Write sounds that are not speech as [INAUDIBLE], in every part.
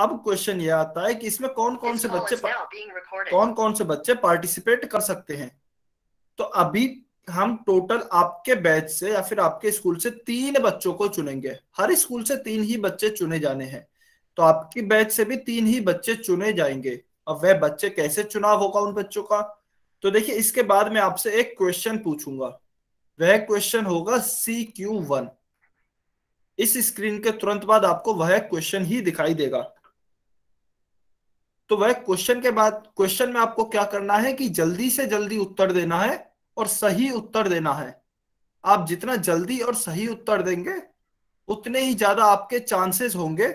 अब क्वेश्चन ये आता है कि इसमें कौन कौन से बच्चे कौन कौन से बच्चे पार्टिसिपेट कर सकते हैं तो अभी हम टोटल आपके बैच से या फिर आपके स्कूल से तीन बच्चों को चुनेंगे हर स्कूल से तीन ही बच्चे चुने जाने हैं तो आपकी बैच से भी तीन ही बच्चे चुने जाएंगे अब वह बच्चे कैसे चुनाव होगा उन बच्चों का तो देखिए इसके बाद में आपसे एक क्वेश्चन पूछूंगा वह क्वेश्चन होगा सी क्यू वन इस स्क्रीन के तुरंत बाद आपको वह क्वेश्चन ही दिखाई देगा तो वह क्वेश्चन के बाद क्वेश्चन में आपको क्या करना है कि जल्दी से जल्दी उत्तर देना है और सही उत्तर देना है आप जितना जल्दी और सही उत्तर देंगे उतने ही ज्यादा आपके चांसेस होंगे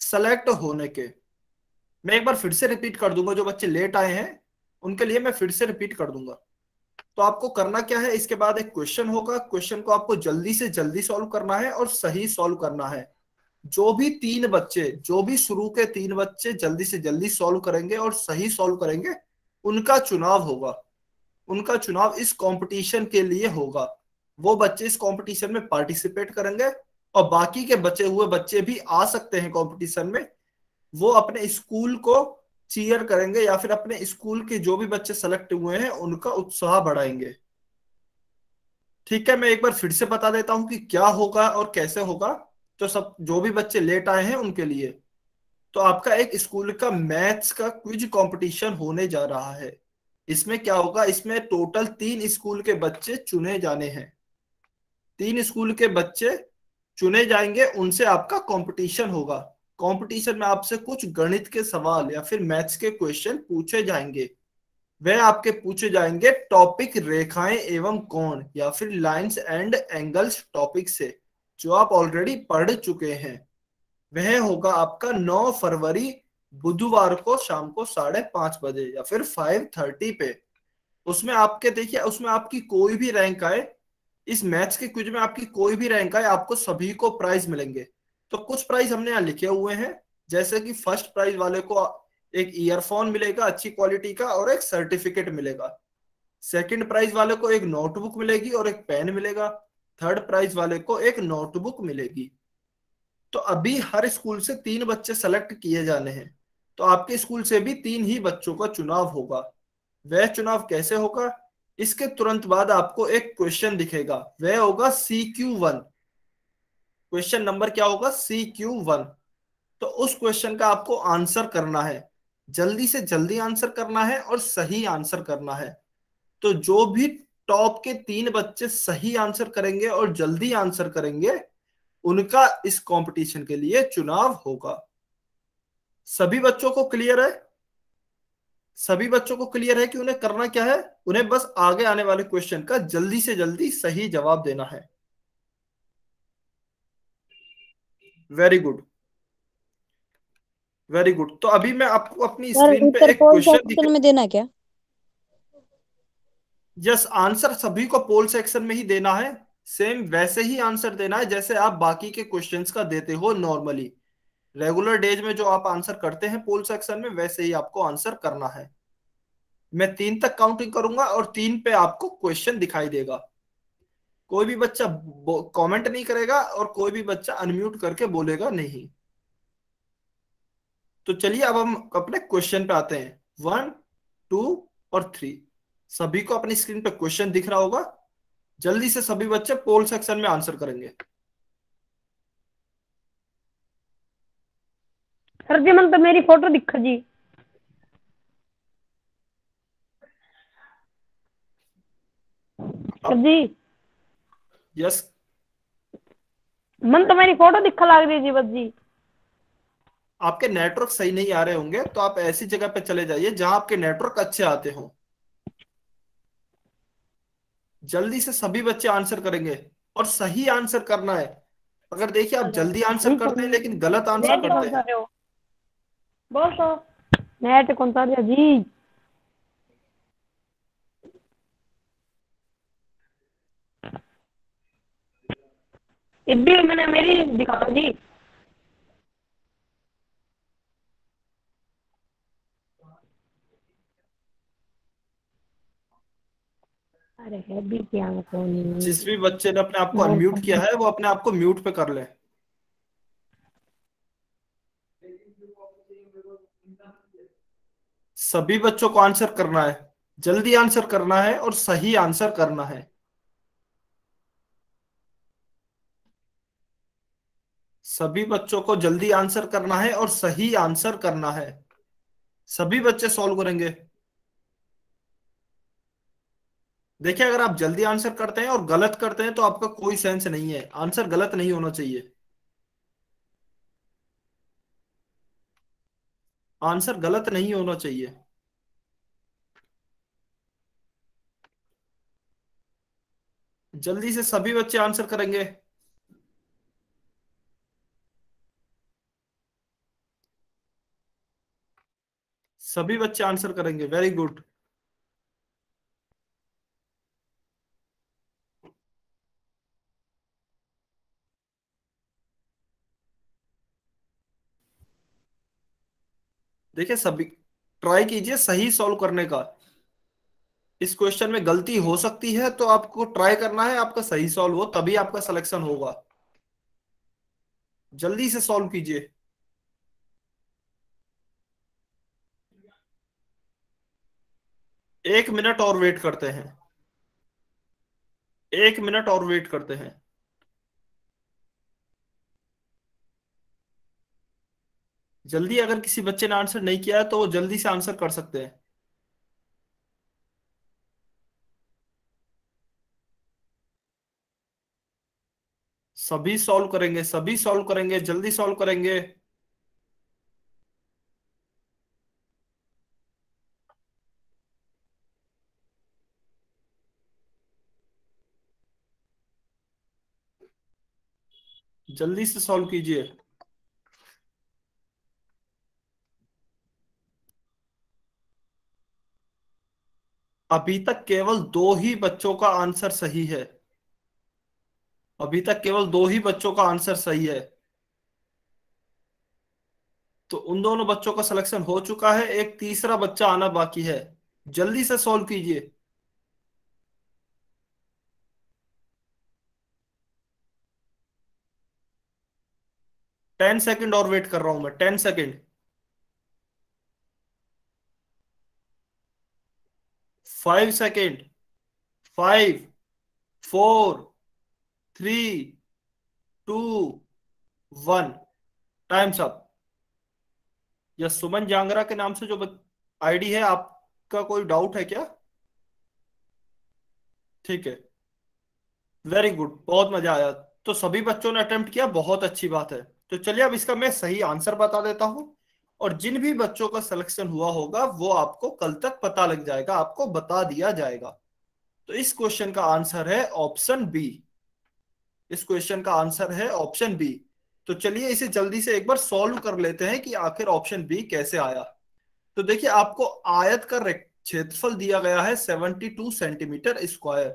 सेलेक्ट होने के मैं एक बार फिर से रिपीट कर दूंगा जो बच्चे लेट आए हैं उनके लिए मैं फिर से रिपीट कर दूंगा तो आपको करना क्या है इसके बाद एक क्वेश्चन होगा क्वेश्चन को आपको जल्दी से जल्दी सॉल्व करना है और सही सॉल्व करना है जो भी तीन बच्चे जो भी शुरू के तीन बच्चे जल्दी से जल्दी सॉल्व करेंगे और सही सॉल्व करेंगे उनका चुनाव होगा उनका चुनाव इस कंपटीशन के लिए होगा वो बच्चे इस कंपटीशन में पार्टिसिपेट करेंगे और बाकी के बचे हुए बच्चे भी आ सकते हैं कंपटीशन में वो अपने स्कूल को चीयर करेंगे या फिर अपने स्कूल के जो भी बच्चे सेलेक्ट हुए हैं उनका उत्साह बढ़ाएंगे ठीक है मैं एक बार फिर से बता देता हूं कि क्या होगा और कैसे होगा तो सब जो भी बच्चे लेट आए हैं उनके लिए तो आपका एक स्कूल का मैथ्स का क्विज कंपटीशन होने जा रहा है इसमें क्या होगा इसमें टोटल तीन स्कूल के बच्चे चुने जाने हैं तीन स्कूल के बच्चे चुने जाएंगे उनसे आपका कंपटीशन होगा कंपटीशन में आपसे कुछ गणित के सवाल या फिर मैथ्स के क्वेश्चन पूछे जाएंगे वह आपके पूछे जाएंगे टॉपिक रेखाएं एवं कोण या फिर लाइंस एंड एंगल्स टॉपिक से जो आप ऑलरेडी पढ़ चुके हैं वह होगा आपका 9 फरवरी बुधवार को शाम को साढ़े पांच बजे या फिर फाइव थर्टी पे उसमें आपके देखिए उसमें आपकी कोई भी रैंक आए इस मैच के क्विज में आपकी कोई भी रैंक आए आपको सभी को प्राइज मिलेंगे तो कुछ प्राइज हमने यहाँ लिखे हुए हैं जैसे कि फर्स्ट प्राइज वाले को एक ईयरफोन मिलेगा अच्छी क्वालिटी का और एक सर्टिफिकेट मिलेगा सेकंड प्राइज वाले को एक नोटबुक मिलेगी और एक पेन मिलेगा थर्ड प्राइज वाले को एक नोटबुक मिलेगी तो अभी हर स्कूल से तीन बच्चे सेलेक्ट किए जाने हैं तो आपके स्कूल से भी तीन ही बच्चों का चुनाव होगा वह चुनाव कैसे होगा इसके तुरंत बाद आपको एक क्वेश्चन दिखेगा वह होगा C Q one question number क्या होगा सी क्यू वन तो उस क्वेश्चन का आपको आंसर करना है जल्दी से जल्दी आंसर करना है और सही आंसर करना है तो जो भी टॉप के तीन बच्चे सही आंसर करेंगे और जल्दी आंसर करेंगे उनका इस कंपटीशन के लिए चुनाव होगा सभी बच्चों को क्लियर है सभी बच्चों को क्लियर है कि उन्हें करना क्या है उन्हें बस आगे आने वाले क्वेश्चन का जल्दी से जल्दी सही जवाब देना है वेरी गुड वेरी गुड तो अभी मैं आपको अपनी स्क्रीन पे एक क्वेश्चन में देना क्या यस आंसर सभी को पोल सेक्शन में ही देना है सेम वैसे ही आंसर देना है जैसे आप बाकी के क्वेश्चंस का देते हो नॉर्मली रेगुलर डेज में जो आप आंसर करते हैं पोल सेक्शन में वैसे ही आपको आंसर करना है मैं तीन तक काउंटिंग करूंगा और तीन पे आपको क्वेश्चन दिखाई देगा कोई भी बच्चा कमेंट नहीं करेगा और कोई भी बच्चा अनम्यूट करके बोलेगा नहीं तो चलिए अब हम अपने क्वेश्चन पे आते हैं वन टू और थ्री सभी को अपनी स्क्रीन पर क्वेश्चन दिख रहा होगा जल्दी से सभी बच्चे पोल सेक्शन में आंसर करेंगे सर जी मन तो मेरी फोटो दिखा जी सर जी यस मन तो मेरी फोटो दिखा लग रही जी बस जी आपके नेटवर्क सही नहीं आ रहे होंगे तो आप ऐसी जगह पे चले जाइए जहां आपके नेटवर्क अच्छे आते हों जल्दी से सभी बच्चे आंसर करेंगे और सही आंसर करना है अगर देखिए आप जल्दी आंसर करते हैं लेकिन गलत आंसर करते हैं बोल तो नेट तो कौन सा जी इब्बी मैंने मेरी दिखा जी तो अरे है भी क्या जिस भी बच्चे ने अपने आप को अनम्यूट किया है वो अपने आप को म्यूट पे कर ले सभी बच्चों को आंसर करना है जल्दी आंसर करना है और सही आंसर करना है सभी बच्चों को जल्दी आंसर करना है और सही आंसर करना है सभी बच्चे सॉल्व करेंगे देखिए अगर आप जल्दी आंसर करते हैं और गलत करते हैं तो आपका कोई सेंस नहीं है आंसर गलत नहीं होना चाहिए आंसर गलत नहीं होना चाहिए जल्दी से सभी बच्चे आंसर करेंगे सभी बच्चे आंसर करेंगे वेरी गुड देखिए सभी ट्राई कीजिए सही सॉल्व करने का इस क्वेश्चन में गलती हो सकती है तो आपको ट्राई करना है आपका सही सॉल्व हो तभी आपका सिलेक्शन होगा जल्दी से सॉल्व कीजिए एक मिनट और वेट करते हैं एक मिनट और वेट करते हैं जल्दी अगर किसी बच्चे ने आंसर नहीं किया है तो वो जल्दी से आंसर कर सकते हैं सभी सॉल्व करेंगे सभी सॉल्व करेंगे जल्दी सॉल्व करेंगे जल्दी से सॉल्व कीजिए अभी तक केवल दो ही बच्चों का आंसर सही है अभी तक केवल दो ही बच्चों का आंसर सही है तो उन दोनों बच्चों का सिलेक्शन हो चुका है एक तीसरा बच्चा आना बाकी है जल्दी से सॉल्व कीजिए टेन सेकंड और वेट कर रहा हूं मैं ten second five second five four three two one times up या सुमन जांगरा के नाम से जो आईडी है आपका कोई डाउट है क्या ठीक है वेरी गुड बहुत मजा आया तो सभी बच्चों ने अटेम्प्ट किया बहुत अच्छी बात है तो चलिए अब इसका मैं सही आंसर बता देता हूं और जिन भी बच्चों का सिलेक्शन हुआ होगा वो आपको कल तक पता लग जाएगा आपको बता दिया जाएगा तो इस क्वेश्चन का आंसर है ऑप्शन बी इस क्वेश्चन का आंसर है ऑप्शन बी तो चलिए इसे जल्दी से एक बार सॉल्व कर लेते हैं कि आखिर ऑप्शन बी कैसे आया तो देखिए आपको आयत का क्षेत्रफल दिया गया है 72 सेंटीमीटर स्क्वायर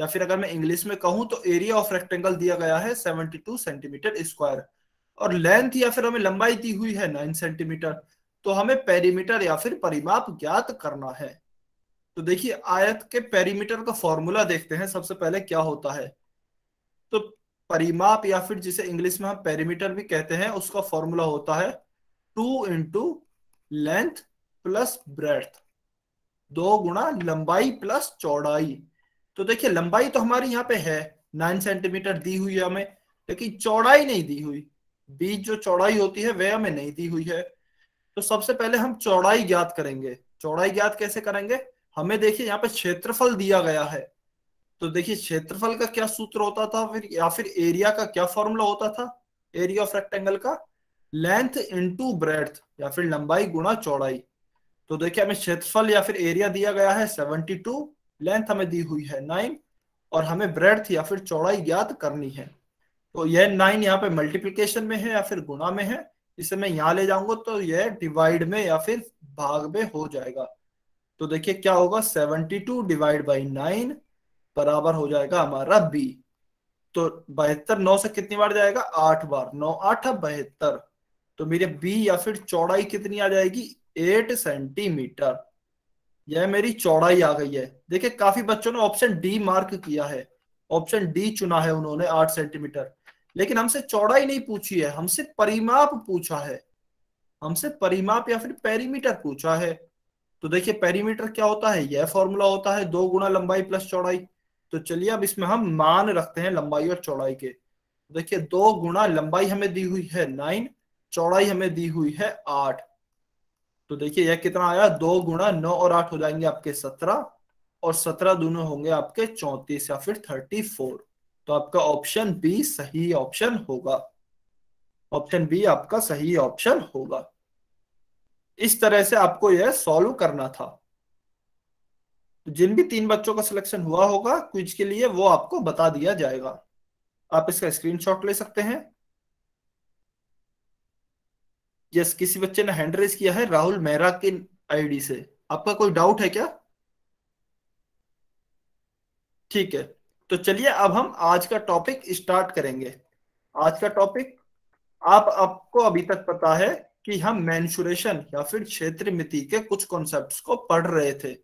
या फिर अगर मैं इंग्लिश में कहूं तो एरिया ऑफ रेक्टेंगल दिया गया है 72 सेंटीमीटर स्क्वायर और लेंथ या फिर हमें लंबाई दी हुई है नाइन सेंटीमीटर तो हमें पेरीमीटर या फिर परिमाप ज्ञात करना है तो देखिए आयत के पेरीमीटर का फॉर्मूला देखते हैं सबसे पहले क्या होता है तो परिमाप या फिर जिसे इंग्लिश में हम पेरीमीटर भी कहते हैं उसका फॉर्मूला होता है two into length plus breadth दो गुणा लंबाई प्लस चौड़ाई तो देखिए लंबाई तो हमारी यहाँ पे है नाइन सेंटीमीटर दी हुई है हमें लेकिन चौड़ाई नहीं दी हुई बीज जो चौड़ाई होती है वह हमें नहीं दी हुई है तो सबसे पहले हम चौड़ाई ज्ञात करेंगे चौड़ाई ज्ञात कैसे करेंगे हमें देखिए यहाँ पे क्षेत्रफल दिया गया है तो देखिए क्षेत्रफल का क्या सूत्र होता था फिर या फिर एरिया का क्या फॉर्मूला होता था एरिया ऑफ रेक्टेंगल का लेंथ इनटू ब्रेथ या फिर लंबाई गुणा चौड़ाई तो देखिए हमें क्षेत्रफल या फिर एरिया दिया गया है 72 लेंथ हमें दी हुई है 9 और हमें ब्रेथ या फिर चौड़ाई ज्ञात करनी है तो यह नाइन यहाँ पे मल्टीप्लीकेशन में है या फिर गुणा में है इसे मैं यहाँ ले जाऊंगा तो यह डिवाइड में या फिर भाग में हो जाएगा तो देखिए क्या होगा seventy two divide by nine बराबर हो जाएगा हमारा बी तो बहत्तर नौ से कितनी बार जाएगा आठ बार नौ आठ बहत्तर तो मेरे बी या फिर चौड़ाई कितनी आ जाएगी एट सेंटीमीटर यह मेरी चौड़ाई आ गई है देखिए काफी बच्चों ने ऑप्शन डी मार्क किया है ऑप्शन डी चुना है उन्होंने आठ सेंटीमीटर लेकिन हमसे चौड़ाई नहीं पूछी है हमसे परिमाप पूछा है हमसे परिमाप या फिर पेरीमीटर पूछा है तो देखिए पेरीमीटर क्या होता है यह फॉर्मूला होता है दो गुना लंबाई प्लस चौड़ाई तो चलिए अब इसमें हम मान रखते हैं लंबाई और चौड़ाई के देखिए दो गुना लंबाई हमें दी हुई है नाइन चौड़ाई हमें दी हुई है आठ तो देखिए यह कितना आया दो गुणा नौ और आठ हो जाएंगे आपके सत्रह और सत्रह दोनों होंगे आपके चौंतीस या फिर थर्टी फोर तो आपका ऑप्शन बी सही ऑप्शन होगा ऑप्शन बी आपका सही ऑप्शन होगा इस तरह से आपको यह सॉल्व करना था तो जिन भी तीन बच्चों का सिलेक्शन हुआ होगा क्विज के लिए वो आपको बता दिया जाएगा आप इसका स्क्रीनशॉट ले सकते हैं यस किसी बच्चे ने हैंड रेस किया है राहुल मेहरा की आईडी से आपका कोई डाउट है क्या ठीक है तो चलिए अब हम आज का टॉपिक स्टार्ट करेंगे आज का टॉपिक आप आपको अभी तक पता है कि हम मैंशुरेशन या फिर क्षेत्र मिति के कुछ कॉन्सेप्ट को पढ़ रहे थे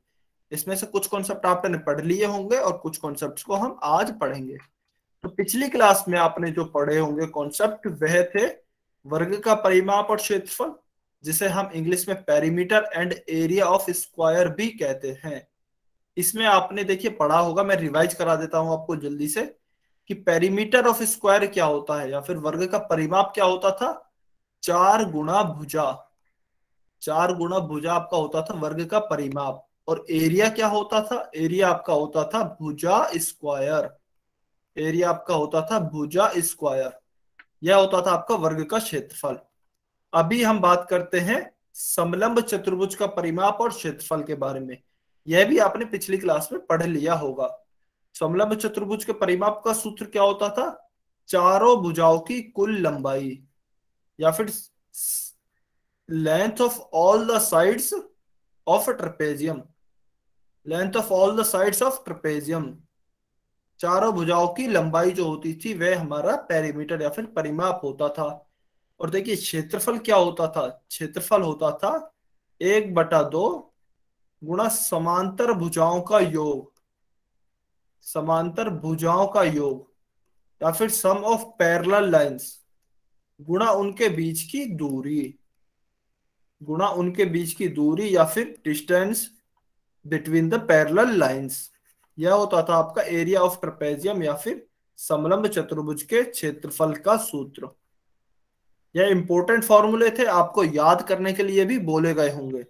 इसमें से कुछ कॉन्सेप्ट आपने पढ़ लिए होंगे और कुछ कॉन्सेप्ट को हम आज पढ़ेंगे तो पिछली क्लास में आपने जो पढ़े होंगे कॉन्सेप्ट वह थे वर्ग का परिमाप और क्षेत्रफल जिसे हम इंग्लिश में perimeter and area of square भी कहते हैं इसमें आपने देखिए पढ़ा होगा मैं रिवाइज करा देता हूं आपको जल्दी से कि पेरीमीटर ऑफ स्क्वायर क्या होता है या फिर वर्ग का परिमाप क्या होता था चार गुणा भुजा चार गुणा भुजा आपका होता था वर्ग का परिमाप और एरिया क्या होता था एरिया आपका होता था भुजा स्क्वायर एरिया आपका होता था भुजा स्क्वायर यह होता था आपका वर्ग का क्षेत्रफल अभी हम बात करते हैं समलंब चतुर्भुज का परिमाप और क्षेत्रफल के बारे में यह भी आपने पिछली क्लास में पढ़ लिया होगा समलंब चतुर्भुज के परिमाप का सूत्र क्या होता था चारों भुजाओं की कुल लंबाई या फिर length of all the sides of trapezium length of all the sides of trapezium चारों भुजाओं की लंबाई जो होती थी वह हमारा पेरीमीटर या फिर परिमाप होता था और देखिए क्षेत्रफल क्या होता था क्षेत्रफल होता था एक बटा दो गुणा समांतर भुजाओं का योग समांतर भुजाओं का योग या फिर सम ऑफ पैरल लाइंस गुणा उनके बीच की दूरी गुणा उनके बीच की दूरी या फिर distance between the parallel lines यह होता था आपका एरिया ऑफ ट्रपेजियम या फिर समलंब चतुर्भुज के क्षेत्रफल का सूत्र यह इंपॉर्टेंट फॉर्मूले थे आपको याद करने के लिए भी बोले गए होंगे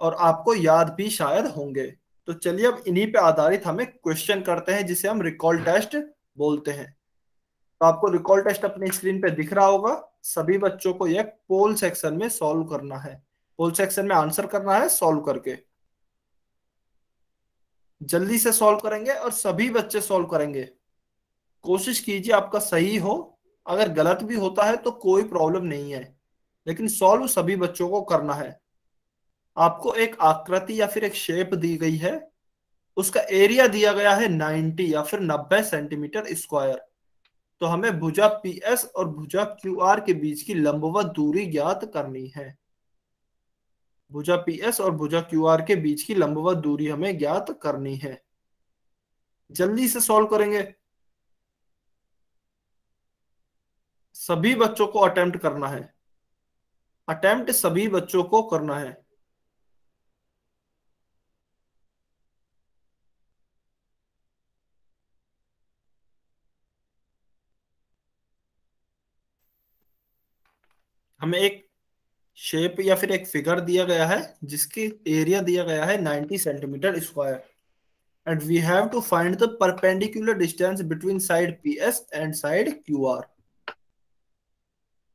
और आपको याद भी शायद होंगे तो चलिए अब इन्हीं पे आधारित हमें क्वेश्चन करते हैं जिसे हम रिकॉल टेस्ट बोलते हैं तो आपको रिकॉल टेस्ट अपनी स्क्रीन पे दिख रहा होगा सभी बच्चों को यह पोल सेक्शन में सॉल्व करना है पोल सेक्शन में आंसर करना है सॉल्व करके जल्दी से सॉल्व करेंगे और सभी बच्चे सॉल्व करेंगे कोशिश कीजिए आपका सही हो अगर गलत भी होता है तो कोई प्रॉब्लम नहीं है लेकिन सॉल्व सभी बच्चों को करना है आपको एक आकृति या फिर एक शेप दी गई है उसका एरिया दिया गया है 90 या फिर 90 सेंटीमीटर स्क्वायर तो हमें भुजा पी एस और भुजा क्यू आर के बीच की लंबवत दूरी ज्ञात करनी है भुजा पी एस और भुजा क्यू आर के बीच की लंबवत दूरी हमें ज्ञात करनी है जल्दी से सॉल्व करेंगे सभी बच्चों को अटेम्प्ट करना है अटेम्प्ट सभी बच्चों को करना है हमें एक शेप या फिर एक फिगर दिया गया है जिसकी एरिया दिया गया है 90 centimetre square and we have to find the perpendicular distance between side P S and side Q R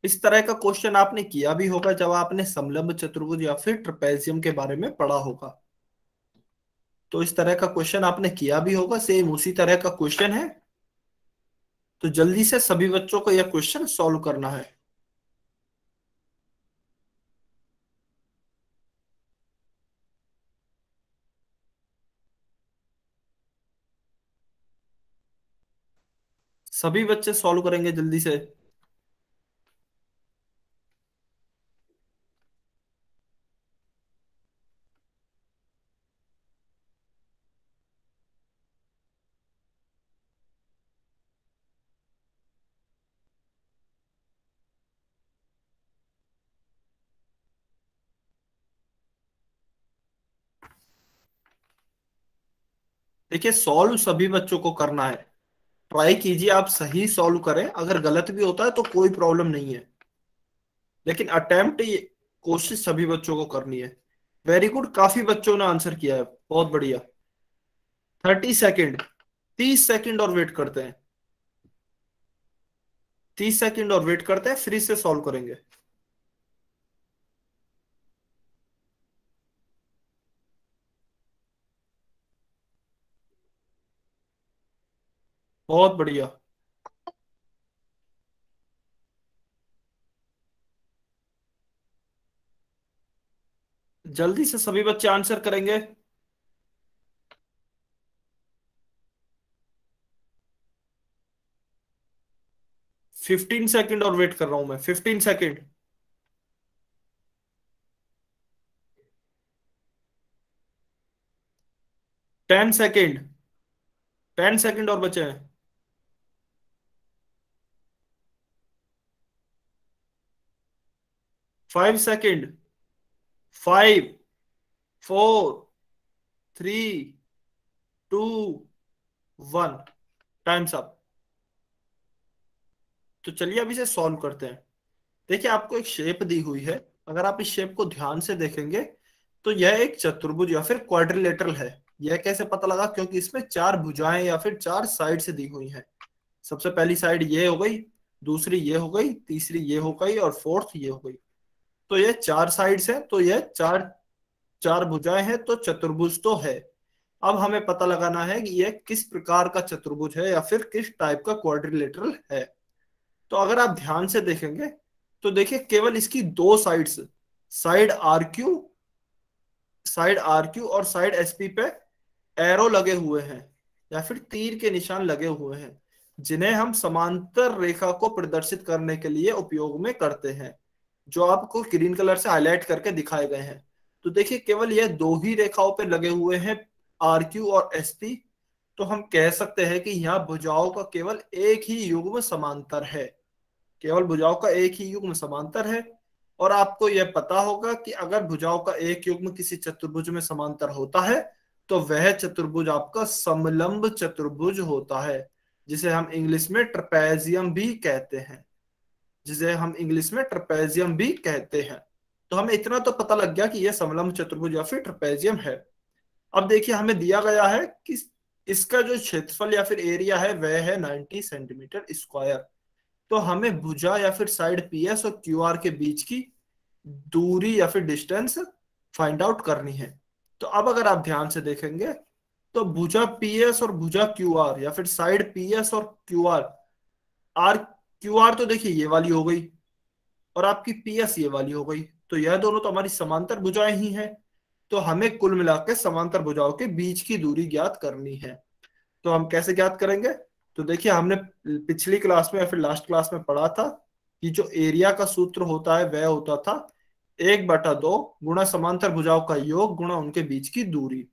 इस तरह का क्वेश्चन आपने किया भी होगा जब आपने समलंब चतुर्भुज या फिर ट्रपेजियम के बारे में पढ़ा होगा तो इस तरह का क्वेश्चन आपने किया भी होगा सेम उसी तरह का क्वेश्चन है तो जल्दी से सभी बच्चों को यह क्वेश्चन सॉल्व करना है सभी बच्चे सॉल्व करेंगे जल्दी से देखिए सॉल्व सभी बच्चों को करना है ट्राई कीजिए आप सही सॉल्व करें अगर गलत भी होता है तो कोई प्रॉब्लम नहीं है लेकिन अटेम्प्ट कोशिश सभी बच्चों को करनी है वेरी गुड काफी बच्चों ने आंसर किया है बहुत बढ़िया थर्टी सेकेंड तीस सेकेंड और वेट करते हैं तीस सेकेंड और वेट करते हैं फ्री से सॉल्व करेंगे बहुत बढ़िया जल्दी से सभी बच्चे आंसर करेंगे फिफ्टीन सेकेंड और वेट कर रहा हूं मैं fifteen second ten second ten second और बचे हैं five second five four three two one times up तो चलिए अब इसे सॉल्व करते हैं देखिए आपको एक शेप दी हुई है अगर आप इस शेप को ध्यान से देखेंगे तो यह एक चतुर्भुज या फिर क्वाड्रिलेटरल है यह कैसे पता लगा क्योंकि इसमें चार भुजाएं या फिर चार साइड से दी हुई हैं सबसे पहली साइड ये हो गई दूसरी ये हो गई तीसरी ये हो गई और फोर्थ ये हो गई तो ये चार साइड्स हैं तो ये चार चार भुजाएं हैं तो चतुर्भुज तो है अब हमें पता लगाना है कि यह किस प्रकार का चतुर्भुज है या फिर किस टाइप का क्वाड्रिलेटरल है तो अगर आप ध्यान से देखेंगे तो देखिए केवल इसकी दो sides side R Q side R Q और साइड पी पे एरो लगे हुए हैं या फिर तीर के निशान लगे हुए हैं जिन्हें हम समांतर रेखा को प्रदर्शित करने के लिए उपयोग में करते हैं जो आपको ग्रीन कलर से हाईलाइट करके दिखाए गए हैं तो देखिए केवल यह दो ही रेखाओं पर लगे हुए हैं आर और एस तो हम कह सकते हैं कि यहाँ भुजाओं का केवल एक ही युग्म समांतर है केवल भुजाओं का एक ही युग्म समांतर है और आपको यह पता होगा कि अगर भुजाओं का एक युग्म किसी चतुर्भुज में समांतर होता है तो वह चतुर्भुज आपका समलंब चतुर्भुज होता है जिसे हम इंग्लिश में ट्रपेजियम भी कहते हैं जिसे हम इंग्लिश में ट्रपेजियम भी कहते हैं तो हमें इतना तो पता लग गया कि यह समलम्ब चतुर्भुज या फिर ट्रपेजियम है अब देखिए हमें दिया गया है कि इसका जो क्षेत्रफल या फिर एरिया है वह है 90 सेंटीमीटर स्क्वायर तो हमें भुजा या फिर साइड पीएस और क्यूआर के बीच की दूरी या फिर डिस्टेंस फाइंड आउट करनी है तो अब अगर आप ध्यान से देखेंगे तो भुजा पीएस और भुजा क्यूआर या फिर साइड पीएस और क्यूआर आर क्यू आर तो देखिए ये वाली हो गई और आपकी पी एस ये वाली हो गई तो यह दोनों तो हमारी समांतर भुजाएं ही हैं तो हमें कुल मिलाकर समांतर भुजाओं के बीच की दूरी ज्ञात करनी है तो हम कैसे ज्ञात करेंगे तो देखिए हमने पिछली क्लास में या फिर लास्ट क्लास में पढ़ा था कि जो एरिया का सूत्र होता है वह होता था एक बटा दो गुणा समांतर भुजाओं का योग गुणा उनके बीच की दूरी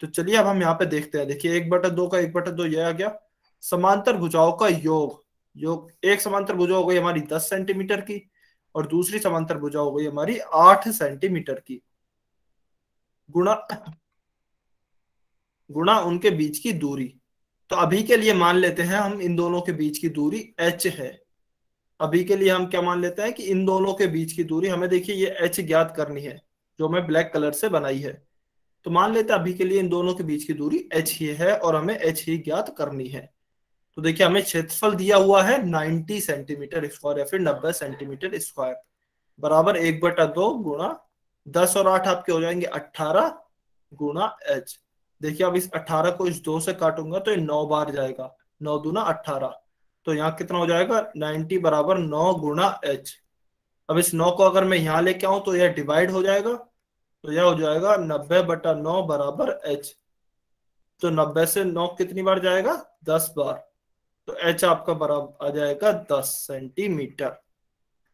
तो चलिए अब हम यहाँ पे देखते हैं देखिए एक बटा दो का एक बटा दो यह आ गया समांतर भुजाओं का योग जो एक समांतर भुजा हो गई हमारी दस सेंटीमीटर की और दूसरी समांतर भुजा हो गई हमारी आठ सेंटीमीटर की गुणा गुणा उनके बीच की दूरी तो अभी के लिए मान लेते हैं हम इन दोनों के बीच की दूरी एच है अभी के लिए हम क्या मान लेते हैं कि इन दोनों के बीच की दूरी हमें देखिए ये एच ज्ञात करनी है जो हमें ब्लैक कलर से बनाई है तो मान लेते हैं अभी के लिए इन दोनों के बीच की दूरी एच ही है और हमें एच ही ज्ञात करनी है तो देखिए हमें क्षेत्रफल दिया हुआ है 90 सेंटीमीटर स्क्वायर या फिर 90 सेंटीमीटर स्क्वायर बराबर एक बटा दो गुणा दस और आठ आपके हो जाएंगे 18 गुणा एच देखिए अब इस 18 को इस दो से काटूंगा तो ये नौ बार जाएगा नौ दूना अट्ठारह तो यहाँ कितना हो जाएगा 90 बराबर नौ गुणा एच अब इस नौ को अगर मैं यहाँ लेके आऊं तो यह डिवाइड हो जाएगा तो यह हो जाएगा नब्बे बटा नौ बराबर एच तो नब्बे से नौ कितनी बार जाएगा दस बार तो एच आपका बराबर आ जाएगा दस सेंटीमीटर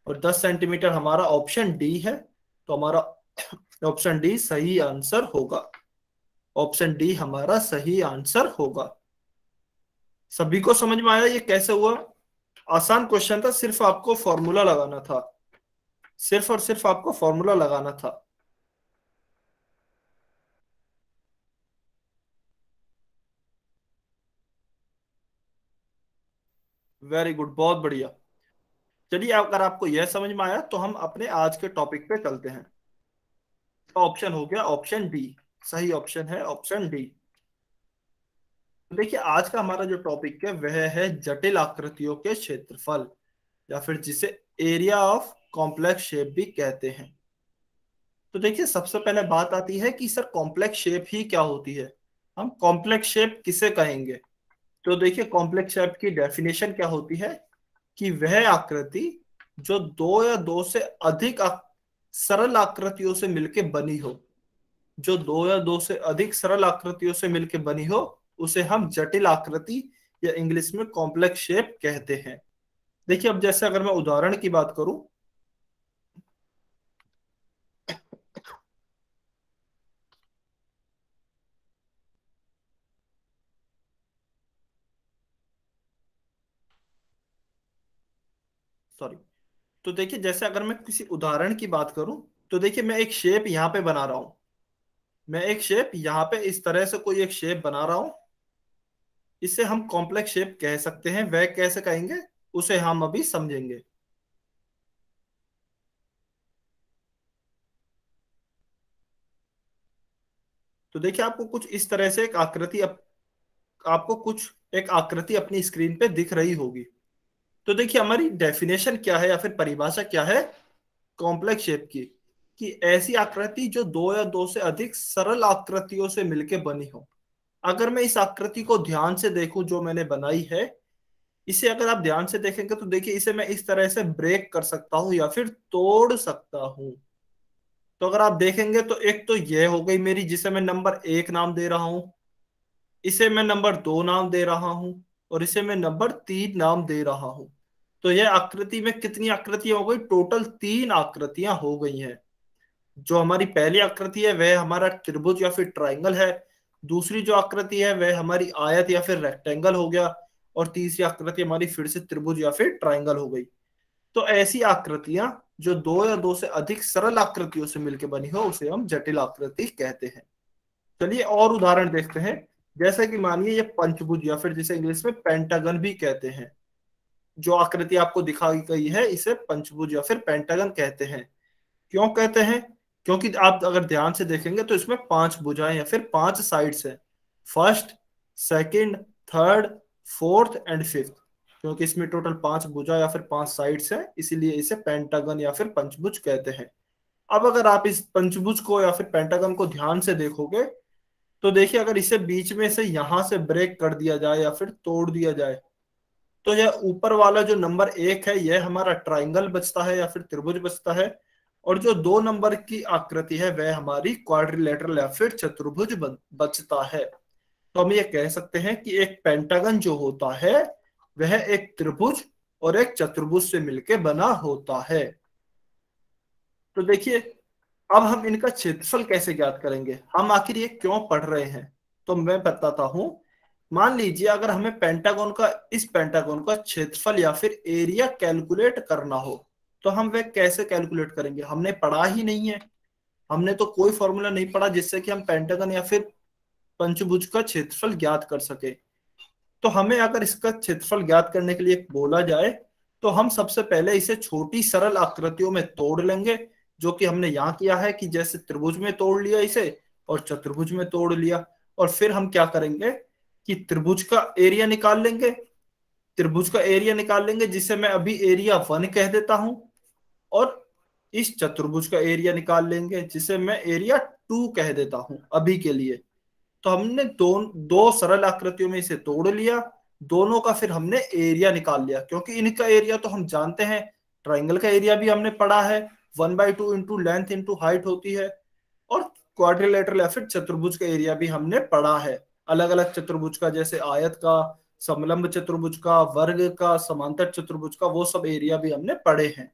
और दस सेंटीमीटर हमारा ऑप्शन डी है तो हमारा ऑप्शन [COUGHS] डी सही आंसर होगा ऑप्शन डी हमारा सही आंसर होगा सभी को समझ में आया ये कैसे हुआ आसान क्वेश्चन था सिर्फ आपको फॉर्मूला लगाना था सिर्फ और सिर्फ आपको फॉर्मूला लगाना था वेरी गुड बहुत बढ़िया चलिए अगर आपको यह समझ में आया तो हम अपने आज के टॉपिक पे चलते हैं ऑप्शन हो गया ऑप्शन बी सही ऑप्शन है ऑप्शन डी देखिए आज का हमारा जो टॉपिक है वह है जटिल आकृतियों के क्षेत्रफल या फिर जिसे एरिया ऑफ कॉम्प्लेक्स शेप भी कहते हैं तो देखिए सबसे पहले बात आती है कि सर कॉम्प्लेक्स शेप ही क्या होती है हम कॉम्प्लेक्स शेप किसे कहेंगे तो देखिए कॉम्प्लेक्स शब्द की डेफिनेशन क्या होती है कि वह आकृति जो दो या दो से अधिक आक, सरल आकृतियों से मिलकर बनी हो जो दो या दो से अधिक सरल आकृतियों से मिलकर बनी हो उसे हम जटिल आकृति या इंग्लिश में कॉम्प्लेक्स शेप कहते हैं देखिए अब जैसे अगर मैं उदाहरण की बात करूं सॉरी तो देखिए जैसे अगर मैं किसी उदाहरण की बात करूं तो देखिए मैं एक शेप यहाँ पे बना रहा हूं मैं एक शेप यहाँ पे इस तरह से कोई एक शेप बना रहा हूं इसे हम कॉम्प्लेक्स शेप कह सकते हैं वह कैसे कहेंगे उसे हम अभी समझेंगे तो देखिए आपको कुछ इस तरह से एक आकृति आपको कुछ एक आकृति अपनी स्क्रीन पे दिख रही होगी तो देखिए हमारी डेफिनेशन क्या है या फिर परिभाषा क्या है कॉम्प्लेक्स शेप की कि ऐसी आकृति जो दो या दो से अधिक सरल आकृतियों से मिलकर बनी हो अगर मैं इस आकृति को ध्यान से देखूं जो मैंने बनाई है इसे अगर आप ध्यान से देखेंगे तो देखिए इसे मैं इस तरह से ब्रेक कर सकता हूं या फिर तोड़ सकता हूं तो अगर आप देखेंगे तो एक तो यह हो गई मेरी जिसे मैं नंबर एक नाम दे रहा हूं इसे मैं नंबर दो नाम दे रहा हूं और इसे मैं नंबर तीन नाम दे रहा हूं तो यह आकृति में कितनी आकृतियां हो गई टोटल तीन आकृतियां हो गई हैं जो हमारी पहली आकृति है वह हमारा त्रिभुज या फिर ट्राइंगल है दूसरी जो आकृति है वह हमारी आयत या फिर रेक्टेंगल हो गया और तीसरी आकृति हमारी फिर से त्रिभुज या फिर ट्राइंगल हो गई तो ऐसी आकृतियां जो दो या दो से अधिक सरल आकृतियों से मिलकर बनी हो उसे हम जटिल आकृति कहते हैं चलिए और उदाहरण देखते हैं जैसा कि मानिए ये पंचभुज या फिर जिसे इंग्लिश में पेंटागन भी कहते हैं जो आकृति आपको दिखाई गई है इसे पंचभुज या फिर पेंटागन कहते हैं क्यों कहते हैं क्योंकि आप अगर ध्यान से देखेंगे तो इसमें पांच भुजाएं या फिर पांच साइड्स हैं first second third fourth and fifth क्योंकि इसमें टोटल पांच भुजा या फिर पांच साइड्स हैं इसीलिए इसे पेंटागन या फिर पंचभुज कहते हैं अब अगर आप इस पंचभुज को या फिर पेंटागन को ध्यान से देखोगे तो देखिए अगर इसे बीच में से यहां से ब्रेक कर दिया जाए या फिर तोड़ दिया जाए तो यह ऊपर वाला जो नंबर एक है यह हमारा ट्राइंगल बचता है या फिर त्रिभुज बचता है और जो दो नंबर की आकृति है वह हमारी क्वाड्रिलेटरल या फिर चतुर्भुज बचता है तो हम ये कह सकते हैं कि एक पेंटागन जो होता है वह एक त्रिभुज और एक चतुर्भुज से मिलकर बना होता है तो देखिए अब हम इनका क्षेत्रफल कैसे ज्ञात करेंगे हम आखिर ये क्यों पढ़ रहे हैं तो मैं बताता हूं मान लीजिए अगर हमें पेंटागोन का इस पेंटागोन का क्षेत्रफल या फिर एरिया कैलकुलेट करना हो तो हम वह कैसे कैलकुलेट करेंगे हमने पढ़ा ही नहीं है हमने तो कोई फॉर्मूला नहीं पढ़ा जिससे कि हम पेंटागन या फिर पंचभुज का क्षेत्रफल ज्ञात कर सके तो हमें अगर इसका क्षेत्रफल ज्ञात करने के लिए बोला जाए तो हम सबसे पहले इसे छोटी सरल आकृतियों में तोड़ लेंगे जो कि हमने यहाँ किया है कि जैसे त्रिभुज में तोड़ लिया इसे और चतुर्भुज में तोड़ लिया और फिर हम क्या करेंगे कि त्रिभुज का एरिया निकाल लेंगे त्रिभुज का एरिया निकाल लेंगे जिसे मैं अभी एरिया वन कह देता हूं और इस चतुर्भुज का एरिया निकाल लेंगे जिसे मैं एरिया टू कह देता हूं अभी के लिए तो हमने दो दो सरल आकृतियों में इसे तोड़ लिया दोनों का फिर हमने एरिया निकाल लिया क्योंकि इनका एरिया तो हम जानते हैं ट्राइंगल का एरिया भी हमने पढ़ा है one by two into length into height होती है और क्वार या चतुर्भुज का एरिया भी हमने पढ़ा है अलग अलग चतुर्भुज का जैसे आयत का समलंब चतुर्भुज का वर्ग का समांतर चतुर्भुज का वो सब एरिया भी हमने पढ़े हैं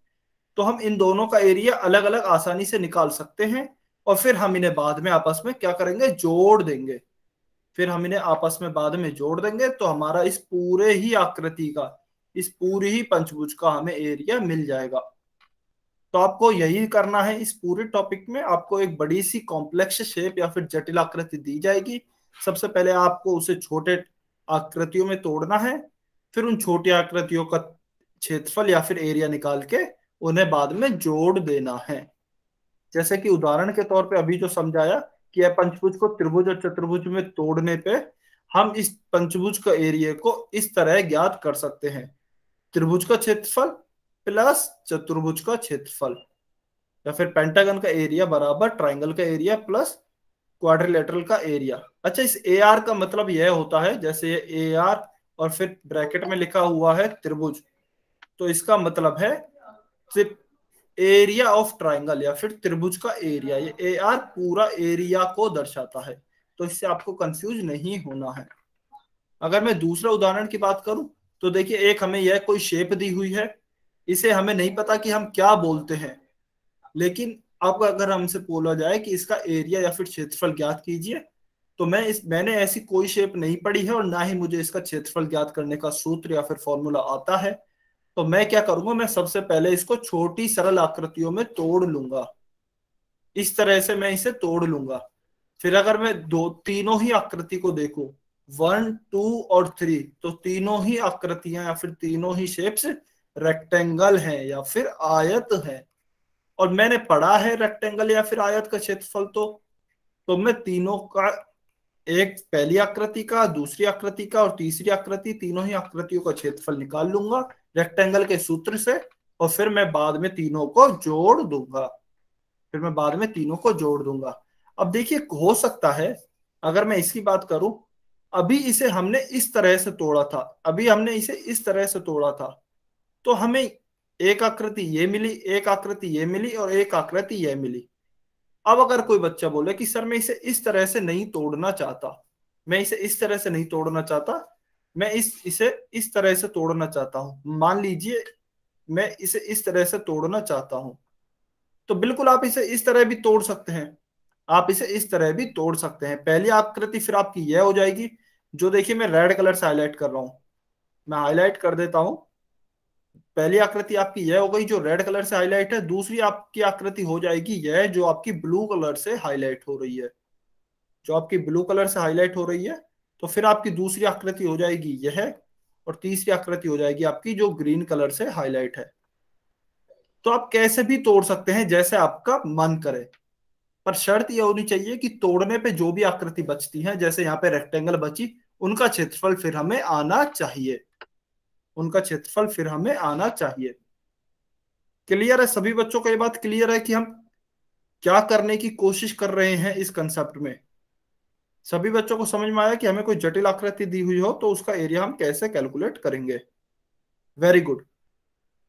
तो हम इन दोनों का एरिया अलग अलग आसानी से निकाल सकते हैं और फिर हम इन्हें बाद में आपस में क्या करेंगे जोड़ देंगे फिर हम इन्हें आपस में बाद में जोड़ देंगे तो हमारा इस पूरे ही आकृति का इस पूरी ही पंचभुज का हमें एरिया मिल जाएगा तो आपको यही करना है इस पूरे टॉपिक में आपको एक बड़ी सी कॉम्प्लेक्स शेप या फिर जटिल आकृति दी जाएगी सबसे पहले आपको उसे छोटे आकृतियों में तोड़ना है फिर उन छोटी आकृतियों का क्षेत्रफल या फिर एरिया निकाल के उन्हें बाद में जोड़ देना है जैसे कि उदाहरण के तौर पे अभी जो समझाया कि यह पंचभुज को त्रिभुज और चतुर्भुज में तोड़ने पे हम इस पंचभुज का एरिया को इस तरह ज्ञात कर सकते हैं त्रिभुज का क्षेत्रफल प्लस चतुर्भुज का क्षेत्रफल या फिर पेंटागन का एरिया बराबर ट्राइंगल का एरिया प्लस क्वाड्रिलेटरल का एरिया अच्छा इस ए आर का मतलब यह होता है जैसे ए आर और फिर ब्रैकेट में लिखा हुआ है त्रिभुज तो इसका मतलब है एरिया ऑफ ट्राइंगल या फिर त्रिभुज का एरिया ये ए आर पूरा एरिया को दर्शाता है तो इससे आपको कंफ्यूज नहीं होना है अगर मैं दूसरा उदाहरण की बात करूं तो देखिए एक हमें यह कोई शेप दी हुई है इसे हमें नहीं पता कि हम क्या बोलते हैं लेकिन अब अगर हमसे बोला जाए कि इसका एरिया या फिर क्षेत्रफल ज्ञात कीजिए तो मैं इस मैंने ऐसी कोई शेप नहीं पढ़ी है और ना ही मुझे इसका क्षेत्रफल ज्ञात करने का सूत्र या फिर फॉर्मूला आता है तो मैं क्या करूंगा मैं सबसे पहले इसको छोटी सरल आकृतियों में तोड़ लूंगा इस तरह से मैं इसे तोड़ लूंगा फिर अगर मैं दो तीनों ही आकृति को देखू वन टू और थ्री तो तीनों ही आकृतियां या फिर तीनों ही शेप्स रेक्टेंगल है या फिर आयत है और मैंने पढ़ा है रेक्टेंगल या फिर आयत का क्षेत्रफल तो तो मैं तीनों का एक पहली आकृति का दूसरी आकृति का और तीसरी आकृति तीनों ही आकृतियों का क्षेत्रफल निकाल लूंगा रेक्टेंगल के सूत्र से और फिर मैं बाद में तीनों को जोड़ दूंगा फिर मैं बाद में तीनों को जोड़ दूंगा अब देखिए हो सकता है अगर मैं इसकी बात करूं अभी इसे हमने इस तरह से तोड़ा था अभी हमने इसे इस तरह से तोड़ा था तो हमें एक आकृति ये मिली एक आकृति ये मिली और एक आकृति ये मिली अब अगर कोई बच्चा बोले कि सर मैं इसे इस तरह से नहीं तोड़ना चाहता मैं इसे इस तरह से नहीं तोड़ना चाहता मैं इस इसे इस तरह से तोड़ना चाहता हूं मान लीजिए मैं इसे इस तरह से तोड़ना चाहता हूं तो बिल्कुल आप इसे इस तरह भी तोड़ सकते हैं आप इसे इस तरह भी तोड़ सकते हैं पहली आकृति फिर आपकी यह हो जाएगी जो देखिए मैं रेड कलर से हाईलाइट कर रहा हूं मैं हाईलाइट कर देता हूं पहली आकृति आपकी यह हो गई जो रेड कलर से हाईलाइट है दूसरी आपकी आकृति हो जाएगी यह जो आपकी ब्लू कलर से हाईलाइट हो रही है जो आपकी ब्लू कलर से हाईलाइट हो रही है तो फिर आपकी दूसरी आकृति हो जाएगी यह और तीसरी आकृति हो जाएगी आपकी जो ग्रीन कलर से हाईलाइट है तो आप कैसे भी तोड़ सकते हैं जैसे आपका मन करे पर शर्त यह होनी चाहिए कि तोड़ने पे जो भी आकृति बचती है जैसे यहाँ पे रेक्टेंगल बची उनका क्षेत्रफल फिर हमें आना चाहिए उनका क्षेत्रफल फिर हमें आना चाहिए क्लियर है सभी बच्चों को ये बात क्लियर है कि हम क्या करने की कोशिश कर रहे हैं इस कंसेप्ट में सभी बच्चों को समझ में आया कि हमें कोई जटिल आकृति दी हुई हो तो उसका एरिया हम कैसे कैलकुलेट करेंगे वेरी गुड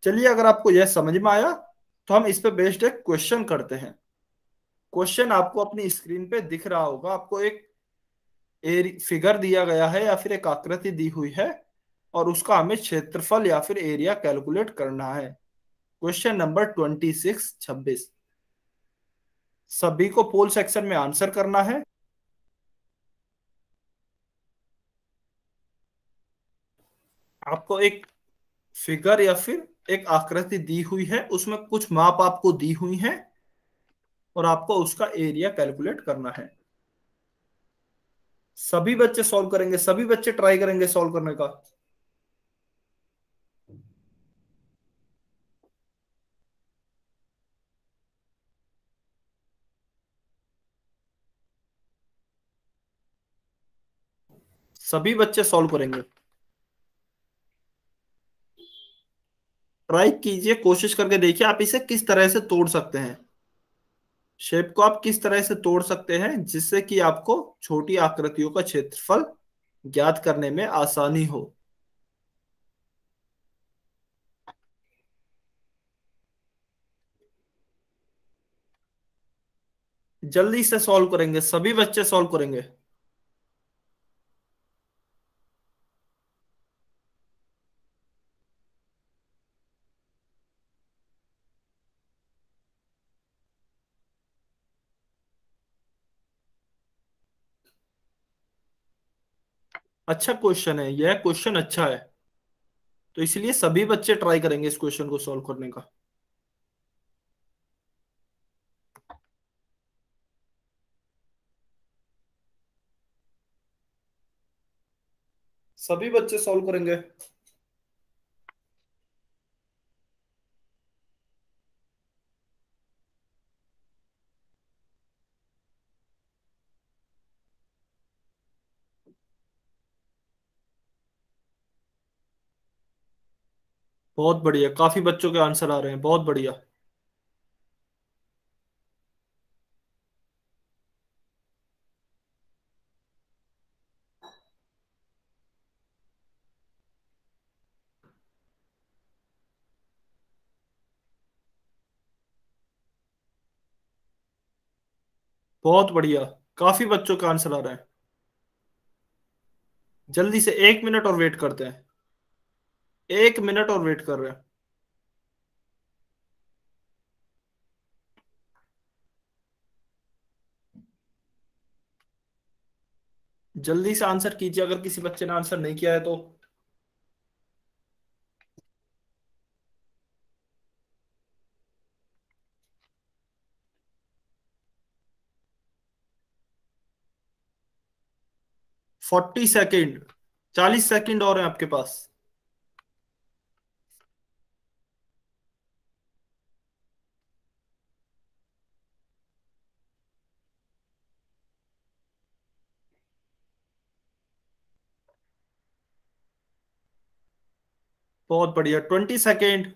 चलिए अगर आपको यह समझ में आया तो हम इस पे बेस्ड एक क्वेश्चन करते हैं क्वेश्चन आपको अपनी स्क्रीन पे दिख रहा होगा आपको एक फिगर दिया गया है या फिर एक आकृति दी हुई है और उसका हमें क्षेत्रफल या फिर एरिया कैलकुलेट करना है क्वेश्चन नंबर ट्वेंटी सिक्स छब्बीस सभी को पोल सेक्शन में आंसर करना है आपको एक फिगर या फिर एक आकृति दी हुई है उसमें कुछ माप आपको दी हुई है और आपको उसका एरिया कैलकुलेट करना है सभी बच्चे सॉल्व करेंगे सभी बच्चे ट्राई करेंगे सॉल्व करने का सभी बच्चे सॉल्व करेंगे ट्राई कीजिए कोशिश करके देखिए आप इसे किस तरह से तोड़ सकते हैं शेप को आप किस तरह से तोड़ सकते हैं जिससे कि आपको छोटी आकृतियों का क्षेत्रफल ज्ञात करने में आसानी हो जल्दी से सॉल्व करेंगे सभी बच्चे सॉल्व करेंगे अच्छा क्वेश्चन है यह क्वेश्चन अच्छा है तो इसलिए सभी बच्चे ट्राई करेंगे इस क्वेश्चन को सॉल्व करने का सभी बच्चे सॉल्व करेंगे बहुत बढ़िया काफी बच्चों के आंसर आ रहे हैं बहुत बढ़िया बहुत बढ़िया काफी बच्चों का आंसर आ रहा है जल्दी से एक मिनट और वेट करते हैं एक मिनट और वेट कर रहे हैं जल्दी से आंसर कीजिए अगर किसी बच्चे ने आंसर नहीं किया है तो फोर्टी सेकेंड चालीस सेकेंड और है आपके पास बहुत बढ़िया twenty second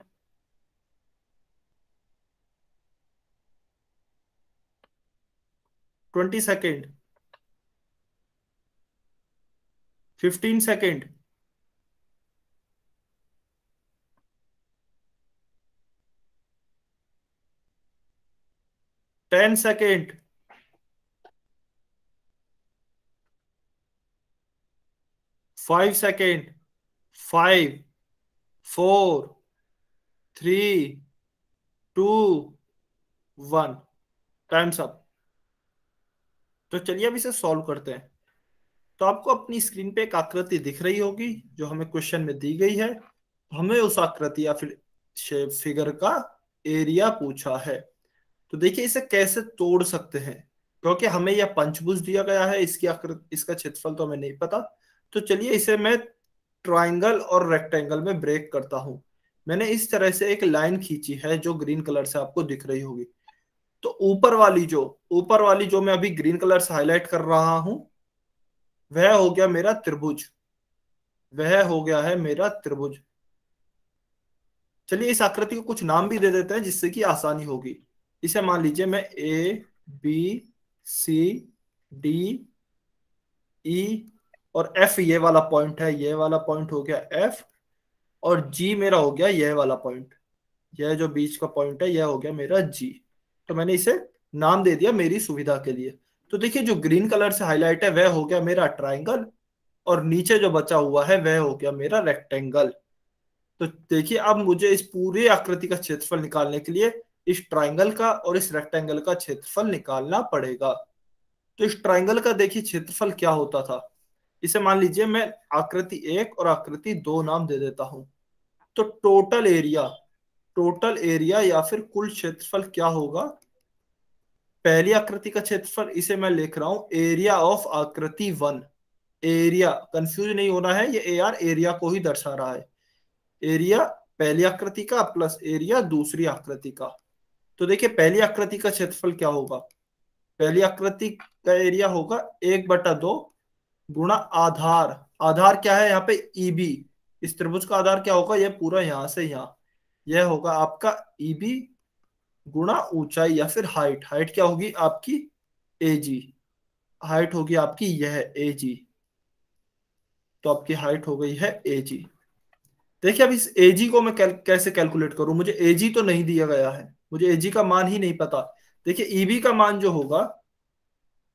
twenty second fifteen second ten second five second five four three two one times up तो चलिए अब इसे सॉल्व करते हैं तो आपको अपनी स्क्रीन पे एक आकृति दिख रही होगी जो हमें क्वेश्चन में दी गई है हमें उस आकृति या फिर शेप फिगर का एरिया पूछा है तो देखिए इसे कैसे तोड़ सकते हैं क्योंकि हमें यह पंचभुज दिया गया है इसकी आकृति इसका क्षेत्रफल तो हमें नहीं पता तो चलिए इसे मैं ट्राइंगल और रेक्टेंगल में ब्रेक करता हूं मैंने इस तरह से एक लाइन खींची है जो ग्रीन कलर से आपको दिख रही होगी तो ऊपर वाली जो ऊपर वाली जो मैं अभी ग्रीन कलर से हाईलाइट कर रहा हूं वह हो गया मेरा त्रिभुज वह हो गया है मेरा त्रिभुज चलिए इस आकृति को कुछ नाम भी दे देते हैं जिससे कि आसानी होगी इसे मान लीजिए मैं A B C D E और एफ ये वाला पॉइंट है ये वाला पॉइंट हो गया एफ और जी मेरा हो गया यह वाला पॉइंट यह जो बीच का पॉइंट है यह हो गया मेरा जी तो मैंने इसे नाम दे दिया मेरी सुविधा के लिए तो देखिए जो ग्रीन कलर से हाईलाइट है वह हो गया मेरा ट्राइंगल और नीचे जो बचा हुआ है वह हो गया मेरा रेक्टेंगल तो देखिए अब मुझे इस पूरे आकृति का क्षेत्रफल निकालने के लिए इस ट्राइंगल का और इस रेक्टेंगल का क्षेत्रफल निकालना पड़ेगा तो इस ट्राइंगल का देखिए क्षेत्रफल क्या होता था इसे मान लीजिए मैं आकृति एक और आकृति दो नाम दे देता हूं तो टोटल एरिया टोटल एरिया या फिर कुल क्षेत्रफल क्या होगा पहली आकृति का क्षेत्रफल इसे मैं लिख रहा हूं एरिया ऑफ आकृति वन एरिया कंफ्यूज नहीं होना है ये ए आर एरिया को ही दर्शा रहा है एरिया पहली आकृति का प्लस एरिया दूसरी आकृति का तो देखिए पहली आकृति का क्षेत्रफल क्या होगा पहली आकृति का एरिया होगा एक बटा दो गुणा आधार आधार क्या है यहाँ पे ईबी e इस त्रिभुज का आधार क्या होगा यह पूरा यहां से यहाँ यह होगा आपका ईबी e गुणा ऊंचाई या फिर हाइट हाइट क्या होगी आपकी ए जी हाइट होगी आपकी यह ए जी तो आपकी हाइट हो गई है ए जी देखिए अब इस ए जी को मैं कैल, कैसे कैलकुलेट करूं मुझे ए जी तो नहीं दिया गया है मुझे ए जी का मान ही नहीं पता देखिए ईबी e का मान जो होगा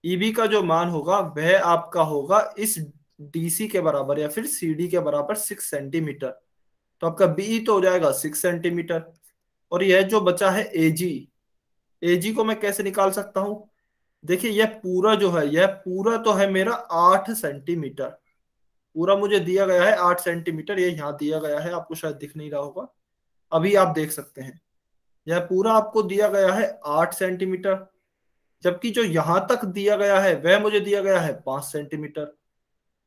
ईबी e का जो मान होगा वह आपका होगा इस डीसी के बराबर या फिर सीडी के बराबर सिक्स सेंटीमीटर तो आपका बीई तो हो जाएगा सिक्स सेंटीमीटर और यह जो बचा है एजी एजी को मैं कैसे निकाल सकता हूं देखिए यह पूरा जो है यह पूरा तो है मेरा आठ सेंटीमीटर पूरा मुझे दिया गया है आठ सेंटीमीटर यह यहाँ दिया गया है आपको शायद दिख नहीं रहा होगा अभी आप देख सकते हैं यह पूरा आपको दिया गया है आठ सेंटीमीटर जबकि जो यहां तक दिया गया है वह मुझे दिया गया है पांच सेंटीमीटर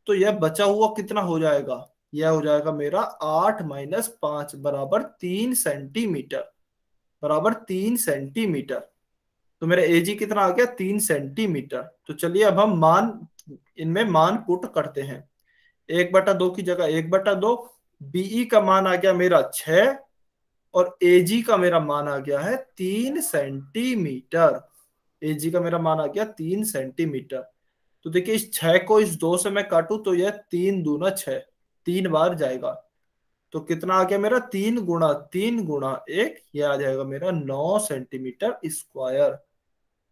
तो यह बचा हुआ कितना हो जाएगा यह हो जाएगा मेरा आठ माइनस पांच बराबर तीन सेंटीमीटर बराबर तीन सेंटीमीटर तो मेरा ए जी कितना आ गया तीन सेंटीमीटर तो चलिए अब हम मान इनमें मान पुट करते हैं एक बटा दो की जगह एक बटा दो बीई e का मान आ गया मेरा छ और एजी का मेरा मान आ गया है तीन सेंटीमीटर ए जी का मेरा मान आ गया तीन सेंटीमीटर तो देखिए इस छह को इस दो से मैं काटू तो यह तीन दूना छ तीन बार जाएगा तो कितना आ गया मेरा तीन गुणा तीन गुणा एक ये आ जाएगा मेरा नौ सेंटीमीटर स्क्वायर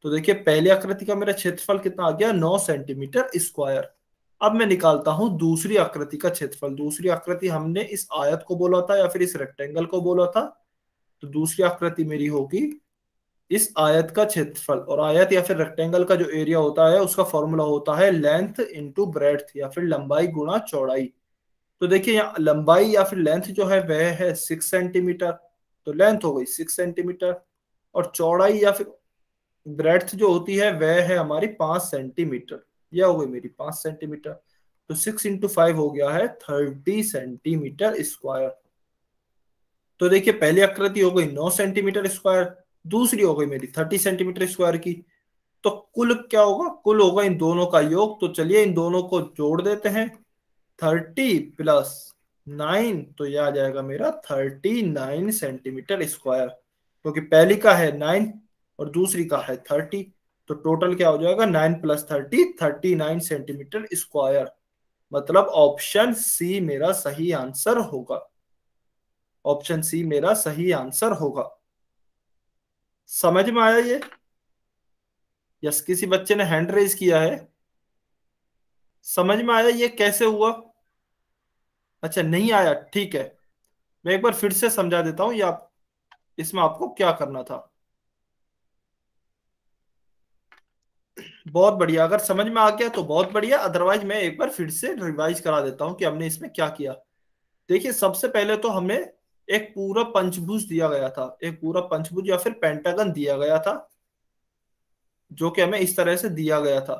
तो देखिए पहली आकृति का मेरा क्षेत्रफल कितना आ गया नौ सेंटीमीटर स्क्वायर अब मैं निकालता हूं दूसरी आकृति का क्षेत्रफल दूसरी आकृति हमने इस आयत को बोला था या फिर इस रेक्टेंगल को बोला था तो दूसरी आकृति मेरी होगी इस आयत का क्षेत्रफल और आयत या फिर रेक्टेंगल का जो एरिया होता है उसका फॉर्मूला होता है लेंथ इंटू ब्रेथ या फिर लंबाई गुणा चौड़ाई तो देखिए यहाँ लंबाई या फिर लेंथ जो है वह है सिक्स सेंटीमीटर तो लेंथ हो गई सिक्स सेंटीमीटर और चौड़ाई या फिर ब्रेथ जो होती है वह है हमारी पांच सेंटीमीटर यह हो गई मेरी पांच सेंटीमीटर तो सिक्स इंटू फाइव हो गया है थर्टी सेंटीमीटर स्क्वायर तो देखिए पहली आकृति हो गई नौ सेंटीमीटर स्क्वायर दूसरी हो गई मेरी थर्टी सेंटीमीटर स्क्वायर की तो कुल क्या होगा कुल होगा इन दोनों का योग तो चलिए इन दोनों को जोड़ देते हैं थर्टी प्लस नाइन तो यह आ जाएगा मेरा थर्टी नाइन सेंटीमीटर स्क्वायर क्योंकि पहली का है नाइन और दूसरी का है थर्टी तो टोटल क्या हो जाएगा nine plus thirty thirty nine centimetre square मतलब ऑप्शन सी मेरा सही आंसर होगा ऑप्शन सी मेरा सही आंसर होगा समझ में आया ये यस किसी बच्चे ने हैंड रेज किया है समझ में आया ये कैसे हुआ अच्छा नहीं आया ठीक है मैं एक बार फिर से समझा देता हूं ये आप इसमें आपको क्या करना था बहुत बढ़िया अगर समझ में आ गया तो बहुत बढ़िया अदरवाइज मैं एक बार फिर से रिवाइज करा देता हूं कि हमने इसमें क्या किया देखिए सबसे पहले तो हमें एक पूरा पंचभुज दिया गया था एक पूरा पंचभुज या फिर पेंटागन दिया गया था जो कि हमें इस तरह से दिया गया था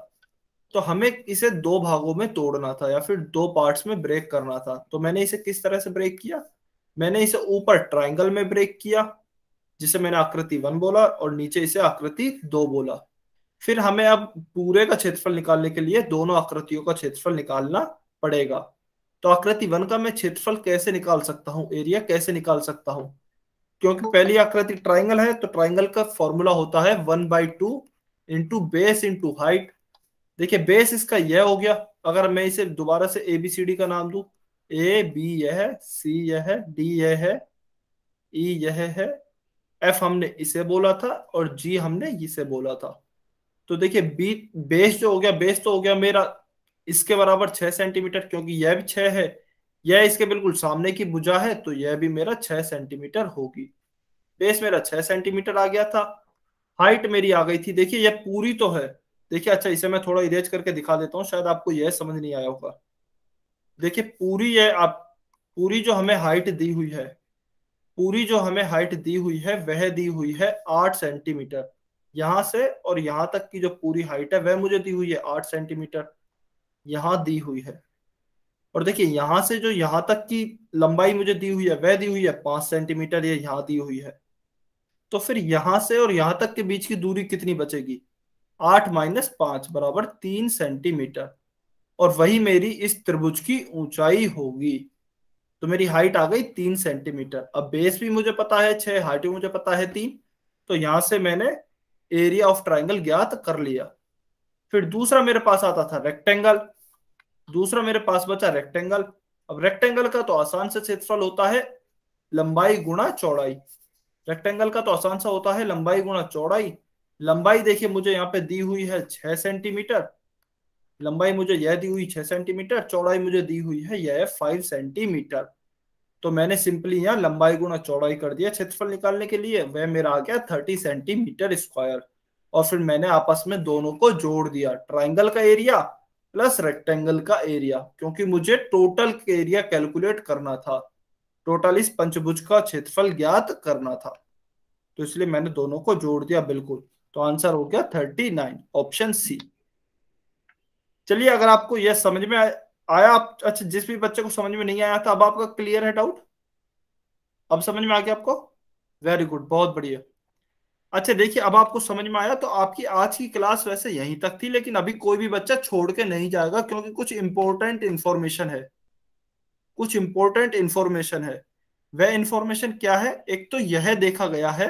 तो हमें इसे दो भागों में तोड़ना था या फिर दो पार्ट्स में ब्रेक करना था तो मैंने इसे किस तरह से ब्रेक किया मैंने इसे ऊपर ट्राइंगल में ब्रेक किया जिसे मैंने आकृति वन बोला और नीचे इसे आकृति दो बोला फिर हमें अब पूरे का क्षेत्रफल निकालने के लिए दोनों आकृतियों का क्षेत्रफल निकालना पड़ेगा तो आकृति वन का मैं क्षेत्रफल कैसे निकाल सकता हूँ एरिया कैसे निकाल सकता हूँ क्योंकि तो पहली आकृति ट्राइंगल है तो ट्राइंगल का फॉर्मूला होता है one by two into base into height देखिये बेस इसका यह हो गया अगर मैं इसे दोबारा से ए बी सी डी का नाम दू ए बी यह है सी यह है डी यह है ई e यह है एफ हमने इसे बोला था और जी हमने इसे बोला था तो देखिए बी बेस जो हो गया बेस तो हो गया मेरा इसके बराबर छह सेंटीमीटर क्योंकि यह भी छह है यह इसके बिल्कुल सामने की भुजा है तो यह भी मेरा छह सेंटीमीटर होगी बेस मेरा छह सेंटीमीटर आ गया था हाइट मेरी आ गई थी देखिए यह पूरी तो है देखिए अच्छा इसे मैं थोड़ा इरेज करके दिखा देता हूँ शायद आपको यह समझ नहीं आया होगा देखिए पूरी यह आप पूरी जो हमें हाइट दी हुई है पूरी जो हमें हाइट दी हुई है वह दी हुई है आठ सेंटीमीटर यहां से और यहां तक की जो पूरी हाइट है वह मुझे दी हुई है आठ सेंटीमीटर यहाँ दी हुई है और देखिए यहां से जो यहां तक की लंबाई मुझे दी हुई है वह दी हुई है पांच सेंटीमीटर ये यहाँ दी हुई है तो फिर यहां से और यहां तक के बीच की दूरी कितनी बचेगी आठ माइनस पांच बराबर तीन सेंटीमीटर और वही मेरी इस त्रिभुज की ऊंचाई होगी तो मेरी हाइट आ गई तीन सेंटीमीटर अब बेस भी मुझे पता है छह हाइट भी मुझे पता है तीन तो यहां से मैंने एरिया ऑफ ट्राइंगल ज्ञात कर लिया फिर दूसरा मेरे पास आता था रेक्टेंगल दूसरा मेरे पास बचा रेक्टेंगल अब रेक्टेंगल का तो आसान से क्षेत्रफल होता है लंबाई गुणा चौड़ाई रेक्टेंगल का तो आसान सा होता है लंबाई गुणा चौड़ाई लंबाई देखिए मुझे यहाँ पे दी हुई है छह सेंटीमीटर लंबाई मुझे यह दी हुई छह सेंटीमीटर चौड़ाई मुझे दी हुई है यह फाइव सेंटीमीटर तो मैंने सिंपली यहाँ लंबाई गुणा चौड़ाई कर दिया क्षेत्रफल निकालने के लिए वह मेरा आ गया थर्टी सेंटीमीटर स्क्वायर और फिर मैंने आपस में दोनों को जोड़ दिया ट्राइंगल का एरिया प्लस रेक्टेंगल का एरिया क्योंकि मुझे टोटल एरिया कैलकुलेट करना था टोटल इस पंचभुज का क्षेत्रफल ज्ञात करना था तो इसलिए मैंने दोनों को जोड़ दिया बिल्कुल तो आंसर हो गया थर्टी नाइन ऑप्शन सी चलिए अगर आपको यह समझ में आया आप अच्छा जिस भी बच्चे को समझ में नहीं आया था अब आपका क्लियर है डाउट अब समझ में आ गया आपको वेरी गुड बहुत बढ़िया अच्छा देखिए अब आपको समझ में आया तो आपकी आज की क्लास वैसे यहीं तक थी लेकिन अभी कोई भी बच्चा छोड़ के नहीं जाएगा क्योंकि कुछ इंपॉर्टेंट इंफॉर्मेशन है कुछ इंपॉर्टेंट इंफॉर्मेशन है वह इंफॉर्मेशन क्या है एक तो यह देखा गया है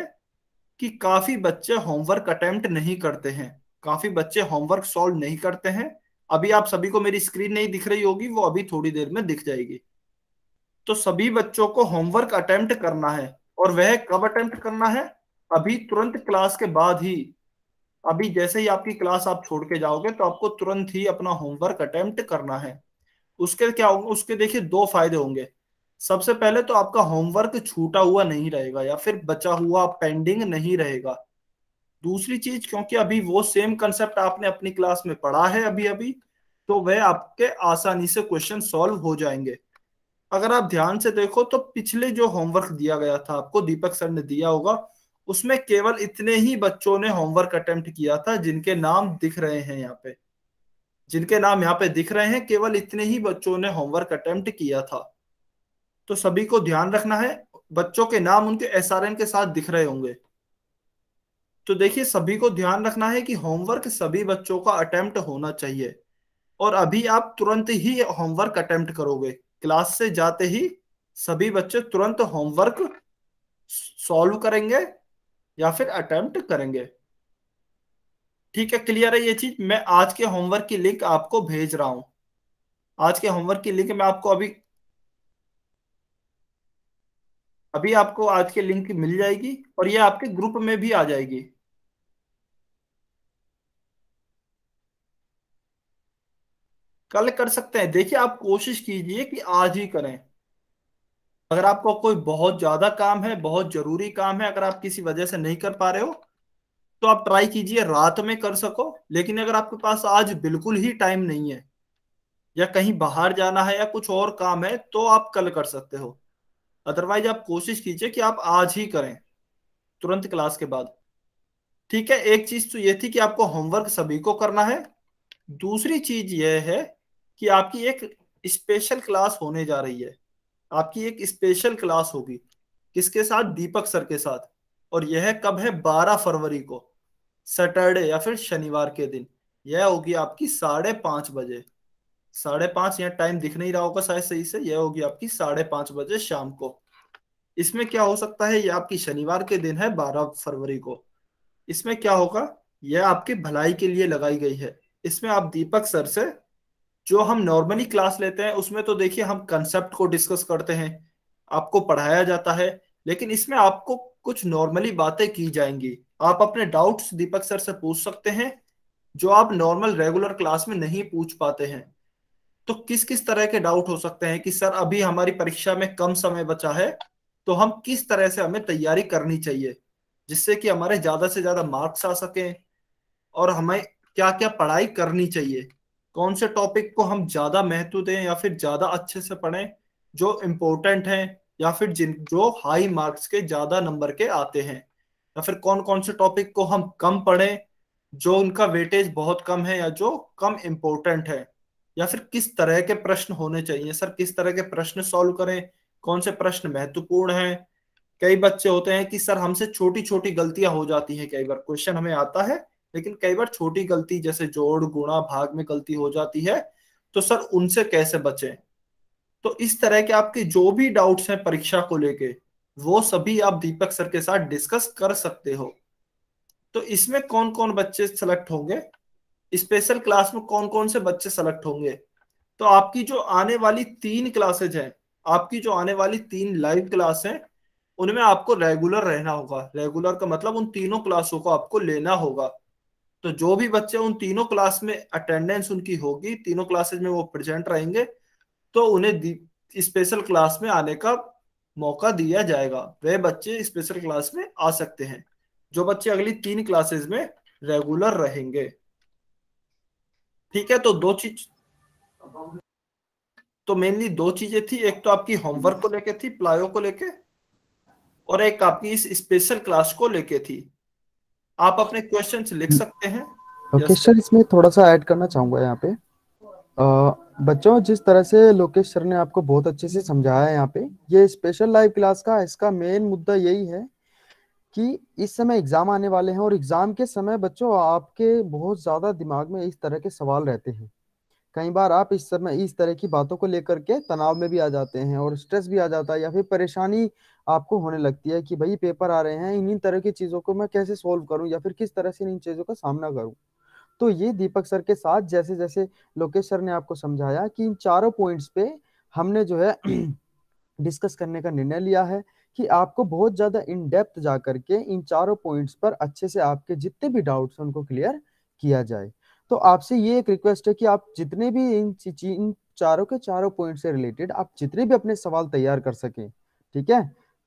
कि काफी बच्चे होमवर्क अटेम्प्ट नहीं करते हैं काफी बच्चे होमवर्क सॉल्व नहीं करते हैं अभी आप सभी को मेरी स्क्रीन नहीं दिख रही होगी वो अभी थोड़ी देर में दिख जाएगी तो सभी बच्चों को होमवर्क अटेम्प्ट करना है और वह कब अटेम्प्ट करना है अभी तुरंत क्लास के बाद ही अभी जैसे ही आपकी क्लास आप छोड़ के जाओगे तो आपको तुरंत ही अपना होमवर्क अटेम्प्ट करना है उसके क्या होंगे उसके देखिए दो फायदे होंगे सबसे पहले तो आपका होमवर्क छूटा हुआ नहीं रहेगा या फिर बचा हुआ पेंडिंग नहीं रहेगा दूसरी चीज क्योंकि अभी वो सेम कंसेप्ट आपने अपनी क्लास में पढ़ा है अभी अभी तो वह आपके आसानी से क्वेश्चन सॉल्व हो जाएंगे अगर आप ध्यान से देखो तो पिछले जो होमवर्क दिया गया था आपको दीपक सर ने दिया होगा उसमें केवल इतने ही बच्चों ने होमवर्क अटेम्प्ट किया था जिनके नाम दिख रहे हैं यहाँ पे जिनके नाम यहाँ पे दिख रहे हैं केवल इतने ही बच्चों ने होमवर्क अटेम्प्ट किया था तो सभी को ध्यान रखना है बच्चों के नाम उनके एस के साथ दिख रहे होंगे तो देखिए सभी को ध्यान रखना है कि होमवर्क सभी बच्चों का अटेम्प्ट होना चाहिए और अभी आप तुरंत ही होमवर्क अटेम्प्ट करोगे क्लास से जाते ही सभी बच्चे तुरंत होमवर्क सॉल्व करेंगे या फिर अटेम्प्ट करेंगे ठीक है क्लियर है ये चीज मैं आज के होमवर्क की लिंक आपको भेज रहा हूं आज के होमवर्क की लिंक मैं आपको अभी अभी आपको आज के लिंक मिल जाएगी और ये आपके ग्रुप में भी आ जाएगी कल कर सकते हैं देखिए आप कोशिश कीजिए कि आज ही करें अगर आपको कोई बहुत ज्यादा काम है बहुत जरूरी काम है अगर आप किसी वजह से नहीं कर पा रहे हो तो आप ट्राई कीजिए रात में कर सको लेकिन अगर आपके पास आज बिल्कुल ही टाइम नहीं है या कहीं बाहर जाना है या कुछ और काम है तो आप कल कर सकते हो अदरवाइज आप कोशिश कीजिए कि आप आज ही करें तुरंत क्लास के बाद ठीक है एक चीज तो ये थी कि आपको होमवर्क सभी को करना है दूसरी चीज यह है कि आपकी एक स्पेशल क्लास होने जा रही है आपकी एक स्पेशल क्लास होगी किसके साथ दीपक सर के साथ और यह कब है बारह फरवरी को सैटरडे या फिर शनिवार के दिन यह होगी आपकी साढ़े पांच बजे साढ़े पांच यहाँ टाइम दिख नहीं रहा होगा शायद सही से यह होगी आपकी साढ़े पांच बजे शाम को इसमें क्या हो सकता है यह आपकी शनिवार के दिन है बारह फरवरी को इसमें क्या होगा यह आपकी भलाई के लिए लगाई गई है इसमें आप दीपक सर से जो हम नॉर्मली क्लास लेते हैं उसमें तो देखिए हम कंसेप्ट को डिस्कस करते हैं आपको पढ़ाया जाता है लेकिन इसमें आपको कुछ नॉर्मली बातें की जाएंगी आप अपने डाउट्स दीपक सर से पूछ सकते हैं जो आप नॉर्मल रेगुलर क्लास में नहीं पूछ पाते हैं तो किस किस तरह के डाउट हो सकते हैं कि सर अभी हमारी परीक्षा में कम समय बचा है तो हम किस तरह से हमें तैयारी करनी चाहिए जिससे कि हमारे ज्यादा से ज्यादा मार्क्स आ सके और हमें क्या क्या पढ़ाई करनी चाहिए कौन से टॉपिक को हम ज्यादा महत्व दें या फिर ज्यादा अच्छे से पढ़ें जो इम्पोर्टेंट हैं या फिर जिन जो हाई मार्क्स के ज्यादा नंबर के आते हैं या फिर कौन कौन से टॉपिक को हम कम पढ़ें जो उनका वेटेज बहुत कम है या जो कम इम्पोर्टेंट है या फिर किस तरह के प्रश्न होने चाहिए सर किस तरह के प्रश्न सॉल्व करें कौन से प्रश्न महत्वपूर्ण हैं कई बच्चे होते हैं कि सर हमसे छोटी छोटी गलतियां हो जाती हैं कई बार क्वेश्चन हमें आता है लेकिन कई बार छोटी गलती जैसे जोड़ गुणा भाग में गलती हो जाती है तो सर उनसे कैसे बचें तो इस तरह के आपके जो भी डाउट्स हैं परीक्षा को लेके वो सभी आप दीपक सर के साथ डिस्कस कर सकते हो तो इसमें कौन कौन बच्चे सेलेक्ट होंगे स्पेशल क्लास में कौन कौन से बच्चे सेलेक्ट होंगे तो आपकी जो आने वाली तीन क्लासेज हैं आपकी जो आने वाली तीन लाइव क्लास हैं उनमें आपको रेगुलर रहना होगा रेगुलर का मतलब उन तीनों क्लासों को आपको लेना होगा तो जो भी बच्चे उन तीनों क्लास में अटेंडेंस उनकी होगी तीनों क्लासेज में वो प्रेजेंट रहेंगे तो उन्हें स्पेशल क्लास में आने का मौका दिया जाएगा वे बच्चे स्पेशल क्लास में आ सकते हैं जो बच्चे अगली तीन क्लासेस में रेगुलर रहेंगे ठीक है तो दो चीज तो मेनली दो चीजें थी एक तो आपकी होमवर्क को लेके थी प्लायो को लेके और एक आपकी इस स्पेशल क्लास को लेके थी आप अपने क्वेश्चन लिख सकते हैं लोकेश सर इसमें थोड़ा सा ऐड करना चाहूंगा यहाँ पे आ, बच्चों जिस तरह से लोकेश सर ने आपको बहुत अच्छे से समझाया है यहाँ पे ये स्पेशल लाइव क्लास का इसका मेन मुद्दा यही है कि इस समय एग्जाम आने वाले हैं और एग्जाम के समय बच्चों आपके बहुत ज्यादा दिमाग में इस तरह के सवाल रहते हैं कई बार आप इस समय इस तरह की बातों को लेकर के तनाव में भी आ जाते हैं और स्ट्रेस भी आ जाता है या फिर परेशानी आपको होने लगती है कि भाई पेपर आ रहे हैं इन तरह की चीज़ों को मैं कैसे सोल्व करूं या फिर किस तरह से इन चीज़ों का सामना करूं तो ये दीपक सर के साथ जैसे जैसे लोकेश सर ने आपको समझाया कि इन चारों पॉइंट्स पे हमने जो है [CLEARS THROAT] डिस्कस करने का निर्णय लिया है कि आपको बहुत ज़्यादा इन डेप्थ जा करके इन चारों पॉइंट्स पर अच्छे से आपके जितने भी डाउट्स हैं उनको क्लियर किया जाए तो आपसे ये एक रिक्वेस्ट है कि आप जितने भी इन इन चारों के चारों पॉइंट से रिलेटेड आप जितने भी अपने सवाल तैयार कर सके ठीक है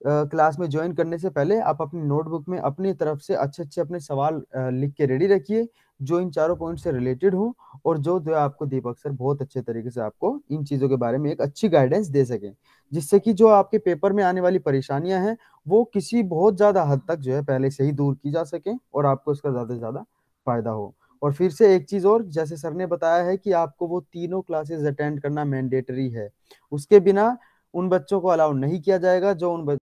क्लास में ज्वाइन करने से पहले आप अपनी नोटबुक में अपनी तरफ से अच्छे अच्छे अपने सवाल लिख के रेडी रखिए जो इन चारों पॉइंट से रिलेटेड हो और जो जो आपको दीपक सर बहुत अच्छे तरीके से आपको इन चीजों के बारे में एक अच्छी गाइडेंस दे सके जिससे कि जो आपके पेपर में आने वाली परेशानियां हैं वो किसी बहुत ज्यादा हद तक जो है पहले से ही दूर की जा सके और आपको इसका ज्यादा से ज्यादा फायदा हो और फिर से एक चीज और जैसे सर ने बताया है कि आपको वो तीनों क्लासेस अटेंड करना मैंडेटरी है उसके बिना उन बच्चों को अलाउ नहीं किया जाएगा जो उन